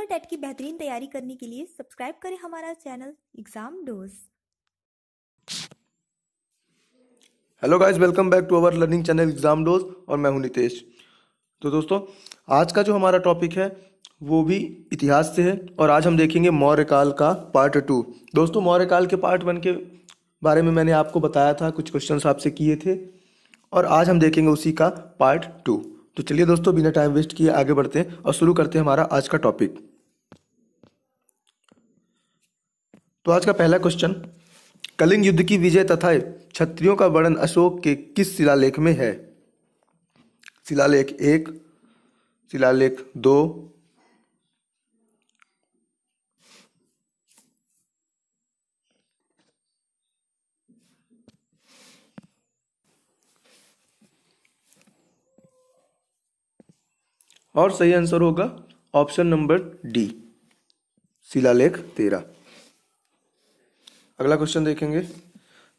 paper TET की बेहतरीन तैयारी करने के लिए सब्सक्राइब करें हमारा channel exam dose hello guys welcome back to our learning channel exam dose और मैं हूं नितेश तो दोस्तों आज का जो हमारा टॉपिक है वो भी इतिहास से है और आज हम देखेंगे मौर्य काल का पार्ट टू दोस्तों मौर्य काल के पार्ट वन के बारे में मैंने आपको बताया था कुछ क्वेश्चन आपसे किए थे और आज हम देखेंगे उसी का पार्ट टू तो चलिए दोस्तों बिना टाइम वेस्ट किए आगे बढ़ते हैं और शुरू करते हैं हमारा आज का टॉपिक तो आज का पहला क्वेश्चन कलिंग युद्ध की विजय तथा क्षत्रियों का वर्णन अशोक के किस शिलालेख में है शिलालेख एक शिलालेख दो और सही आंसर होगा ऑप्शन नंबर डी शिलालेख तेरह अगला क्वेश्चन देखेंगे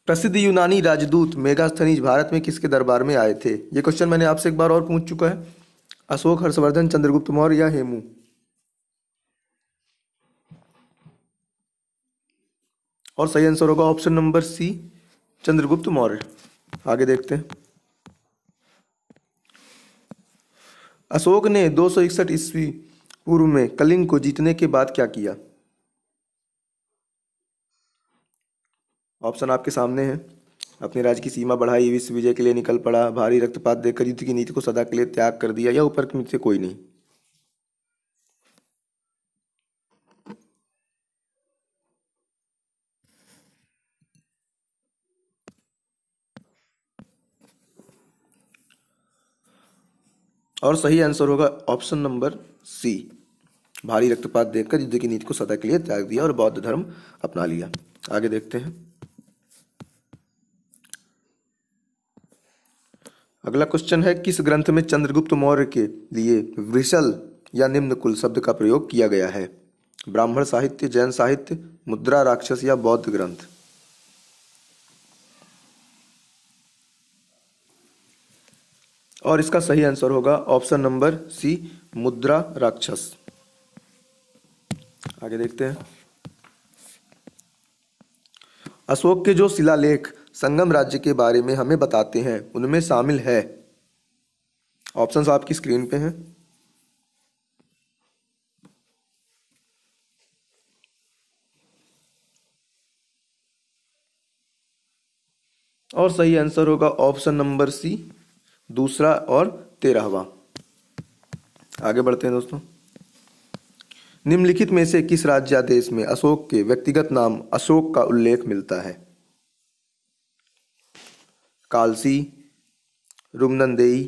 प्रसिद्ध यूनानी राजदूत मेगास्थनीज भारत में किसके दरबार में आए थे ये क्वेश्चन मैंने आपसे एक बार और पूछ चुका है अशोक हर्षवर्धन चंद्रगुप्त मौर्य या हेमू और सही आंसर होगा option number C Chandragupta Maurya आगे देखते हैं अशोक ने दो सौ इकसठ ईस्वी पूर्व में कलिंग को जीतने के बाद क्या किया ऑप्शन आपके सामने है अपने राज्य की सीमा बढ़ाई विश्व विजय के लिए निकल पड़ा भारी रक्तपात देकर युद्ध की नीति को सदा के लिए त्याग कर दिया या ऊपर से कोई नहीं और सही आंसर होगा ऑप्शन नंबर सी भारी रक्तपात देखकर युद्ध की नीति को सदा के लिए त्याग दिया और बौद्ध धर्म अपना लिया आगे देखते हैं अगला क्वेश्चन है किस ग्रंथ में चंद्रगुप्त मौर्य के लिए विशल या निम्न कुल शब्द का प्रयोग किया गया है ब्राह्मण साहित्य जैन साहित्य मुद्रा राक्षस या बौद्ध ग्रंथ और इसका सही आंसर होगा ऑप्शन नंबर सी मुद्रा राक्षस आगे देखते हैं अशोक के जो शिलालेख संगम राज्य के बारे में हमें बताते हैं उनमें शामिल है ऑप्शंस आपकी स्क्रीन पे हैं और सही आंसर होगा ऑप्शन नंबर सी दूसरा और तेरहवा आगे बढ़ते हैं दोस्तों निम्नलिखित में से किस राज्यादेश में अशोक के व्यक्तिगत नाम अशोक का उल्लेख मिलता है कालसी रुमनंदेई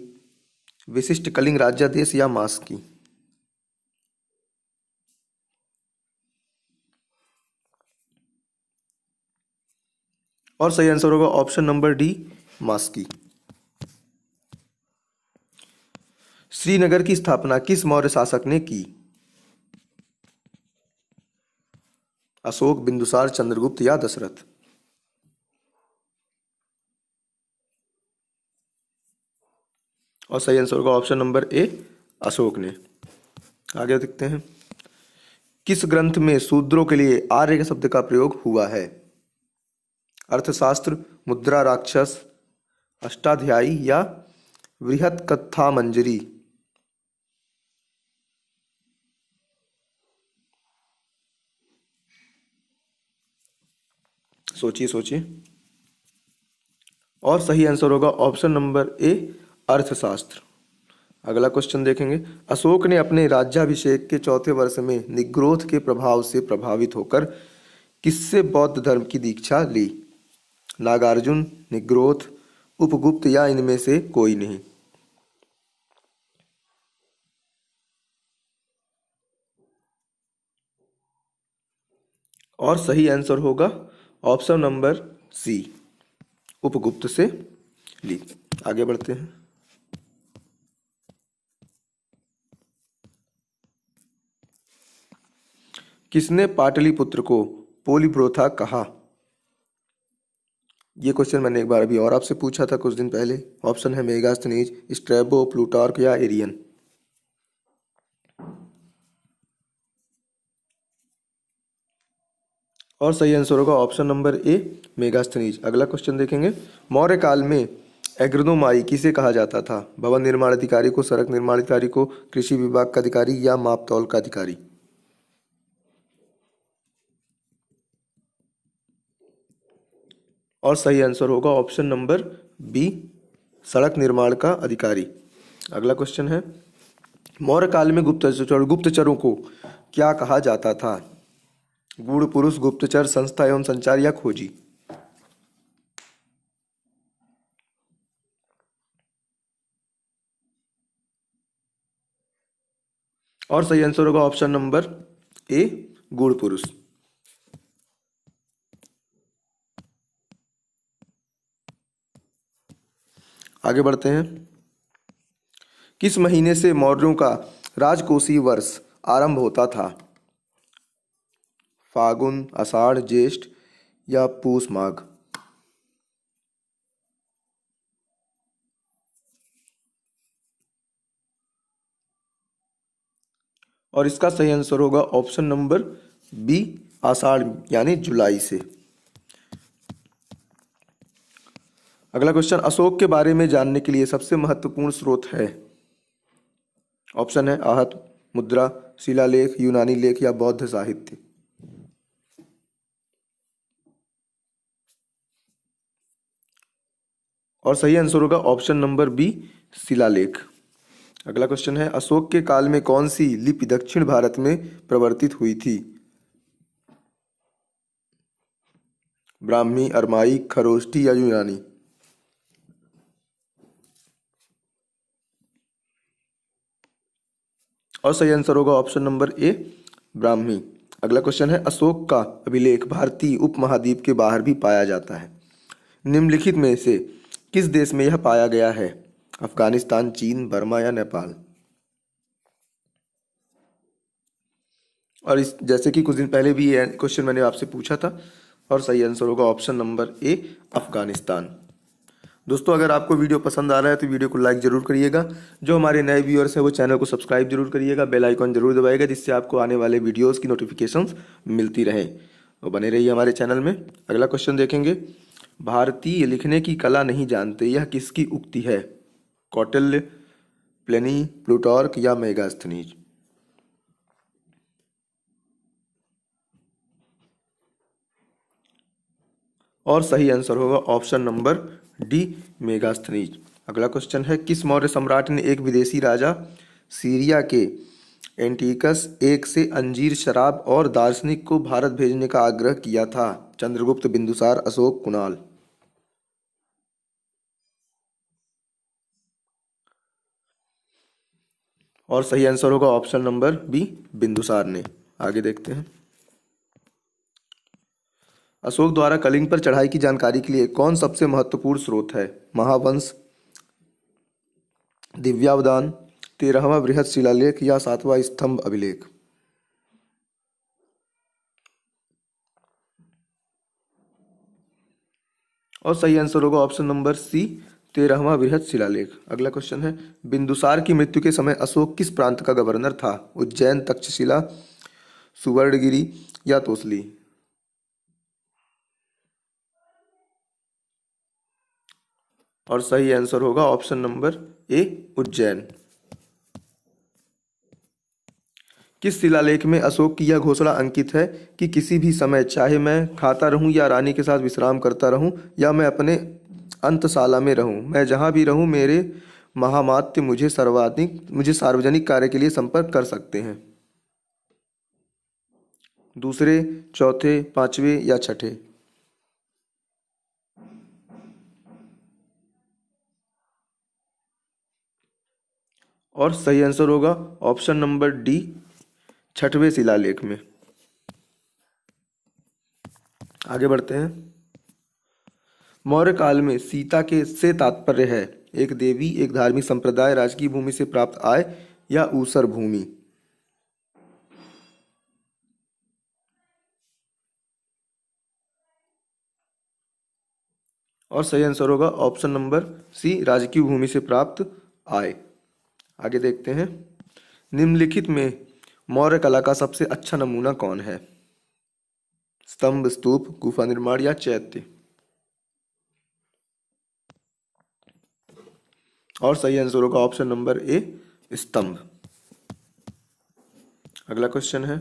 विशिष्ट कलिंग राज्यादेश या मास्की और सही आंसर होगा option number D Maski Srinagar की स्थापना किस मौर्य शासक ने की अशोक बिंदुसार चंद्रगुप्त या दशरथ और सही आंसर होगा ऑप्शन नंबर ए अशोक ने आगे देखते हैं किस ग्रंथ में शूद्रों के लिए आर्य के शब्द का प्रयोग हुआ है अर्थशास्त्र मुद्रा राक्षस अष्टाध्यायी या वृहत कथा मंजरी सोचिए सोचिए और सही आंसर होगा ऑप्शन नंबर ए अर्थशास्त्र अगला क्वेश्चन देखेंगे अशोक ने अपने राज्याभिषेक के चौथे वर्ष में निग्रोथ के प्रभाव से प्रभावित होकर किससे बौद्ध धर्म की दीक्षा ली नागार्जुन निग्रोथ उपगुप्त या इनमें से कोई नहीं और सही आंसर होगा ऑप्शन नंबर सी उपगुप्त से ली आगे बढ़ते हैं किसने पाटलिपुत्र को पोलिब्रोथा कहा यह क्वेश्चन मैंने एक बार अभी और आपसे पूछा था कुछ दिन पहले ऑप्शन है मेगास्थनीज स्ट्रेबो प्लूटार्क या एरियन और सही आंसर होगा ऑप्शन नंबर ए मेगास्थनीज अगला क्वेश्चन देखेंगे मौर्य काल में एग्रोनोमाई किसे कहा जाता था भवन निर्माण अधिकारी को सड़क निर्माण अधिकारी को कृषि विभाग का अधिकारी या मापतौल का अधिकारी और सही आंसर होगा ऑप्शन नंबर बी सड़क निर्माण का अधिकारी अगला क्वेश्चन है मौर्य काल में गुप्तचर गुप्तचरों को क्या कहा जाता था गुड़ पुरुष गुप्तचर संस्था एवं संचार या खोजी और सही आंसर होगा ऑप्शन नंबर ए गुड़ पुरुष आगे बढ़ते हैं किस महीने से मौर्यों का राजकोषीय वर्ष आरंभ होता था फागुन आषाढ़ ज्येष्ठ या पूष माघ और इसका सही आंसर होगा ऑप्शन नंबर बी आषाढ़ यानी जुलाई से अगला क्वेश्चन अशोक के बारे में जानने के लिए सबसे महत्वपूर्ण स्रोत है ऑप्शन है आहत मुद्रा शिलालेख यूनानी लेख या बौद्ध साहित्य और सही आंसर होगा ऑप्शन नंबर बी शिलालेख अगला क्वेश्चन है अशोक के काल में कौन सी लिपि दक्षिण भारत में प्रवर्तित हुई थी ब्राह्मी अरमाई खरोष्टी या यूनानी और सही आंसर होगा ऑप्शन नंबर ए ब्राह्मी अगला क्वेश्चन है अशोक का अभिलेख भारतीय उपमहाद्वीप के बाहर भी पाया जाता है निम्नलिखित में से किस देश में यह पाया गया है अफगानिस्तान चीन बर्मा या नेपाल और इस जैसे कि कुछ दिन पहले भी ये क्वेश्चन मैंने आपसे पूछा था और सही आंसर होगा ऑप्शन नंबर ए अफगानिस्तान दोस्तों अगर आपको वीडियो पसंद आ रहा है तो वीडियो को लाइक जरूर करिएगा जो हमारे नए व्यूअर्स हैं वो चैनल को सब्सक्राइब जरूर करिएगा बेल आइकॉन जरूर दबाएगा जिससे आपको आने वाले वीडियोस की नोटिफिकेशंस मिलती रहे और बने रहिए हमारे चैनल में अगला क्वेश्चन देखेंगे भारतीय लिखने की कला नहीं जानते यह किसकी उक्ति है कौटिल्य प्लेनी प्लूटॉर्क या मेगास्थनीज और सही आंसर होगा ऑप्शन नंबर डी मेगास्थनीज अगला क्वेश्चन है किस मौर्य सम्राट ने एक विदेशी राजा सीरिया के एंटीकस एक से अंजीर शराब और दार्शनिक को भारत भेजने का आग्रह किया था चंद्रगुप्त बिंदुसार अशोक कुणाल और सही आंसर होगा ऑप्शन नंबर बी बिंदुसार ने आगे देखते हैं अशोक द्वारा कलिंग पर चढ़ाई की जानकारी के लिए कौन सबसे महत्वपूर्ण स्रोत है महावंश दिव्यावदान तेरहवा वृहद शिलालेख या सातवा स्तंभ अभिलेख और सही आंसर होगा ऑप्शन नंबर सी तेरहवा वृहद शिलालेख अगला क्वेश्चन है बिंदुसार की मृत्यु के समय अशोक किस प्रांत का गवर्नर था उज्जैन तक्षशिला सुवर्णगिरी या तोसली और सही आंसर होगा ऑप्शन नंबर ए उज्जैन किस शिलालेख में अशोक की यह घोषणा अंकित है कि किसी भी समय चाहे मैं खाता रहूं या रानी के साथ विश्राम करता रहूं या मैं अपने अंतशाला में रहूं मैं जहां भी रहूं मेरे महामात्य मुझे सर्वाधिक मुझे सार्वजनिक कार्य के लिए संपर्क कर सकते हैं दूसरे चौथे पांचवें या छठे और सही आंसर होगा ऑप्शन नंबर डी छठवें शिलालेख में आगे बढ़ते हैं मौर्य काल में सीता के से तात्पर्य है एक देवी एक धार्मिक संप्रदाय राजकीय भूमि से प्राप्त आय या ऊसर भूमि और सही आंसर होगा ऑप्शन नंबर सी राजकीय भूमि से प्राप्त आय आगे देखते हैं निम्नलिखित में मौर्य कला का सबसे अच्छा नमूना कौन है स्तंभ स्तूप गुफा निर्माण या चैत्य और सही आंसर होगा ऑप्शन नंबर ए स्तंभ अगला क्वेश्चन है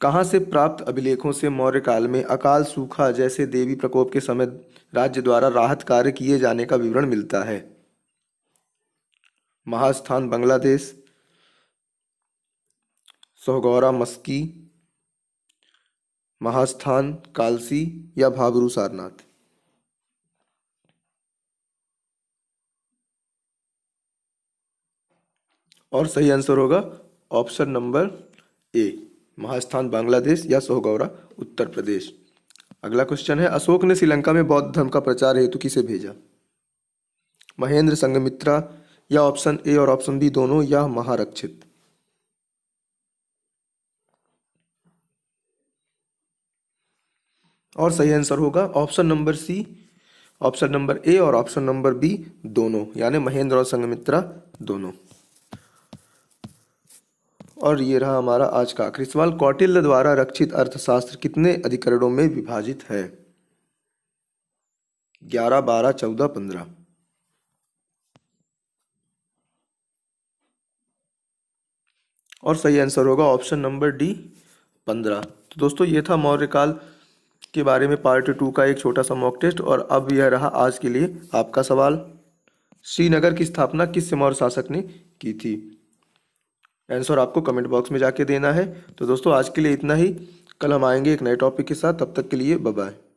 कहां से प्राप्त अभिलेखों से मौर्य काल में अकाल सूखा जैसे देवी प्रकोप के समय राज्य द्वारा राहत कार्य किए जाने का विवरण मिलता है महास्थान बांग्लादेश सोहगौरा मस्की महास्थान कालसी या भाबरू सारनाथ और सही आंसर होगा option number A Mahasthan Bangladesh या सोहगौरा उत्तर प्रदेश अगला क्वेश्चन है अशोक ने श्रीलंका में बौद्ध धर्म का प्रचार हेतु किसे भेजा महेंद्र संगमित्रा या ऑप्शन ए और ऑप्शन बी दोनों या महारक्षित और सही आंसर होगा option number C option number A और ऑप्शन नंबर बी दोनों यानी महेंद्र और संगमित्रा दोनों और ये रहा हमारा आज का आखिरी सवाल कौटिल्य द्वारा रक्षित अर्थशास्त्र कितने अधिकरणों में विभाजित है ग्यारह बारह चौदह पंद्रह और सही आंसर होगा ऑप्शन नंबर डी पंद्रह तो दोस्तों ये था मौर्य काल के बारे में पार्ट टू का एक छोटा सा मॉक टेस्ट और अब यह रहा आज के लिए आपका सवाल श्रीनगर की स्थापना किस मौर्य शासक ने की थी आंसर आपको कमेंट बॉक्स में जाके देना है तो दोस्तों आज के लिए इतना ही कल हम आएंगे एक नए टॉपिक के साथ तब तक के लिए बाय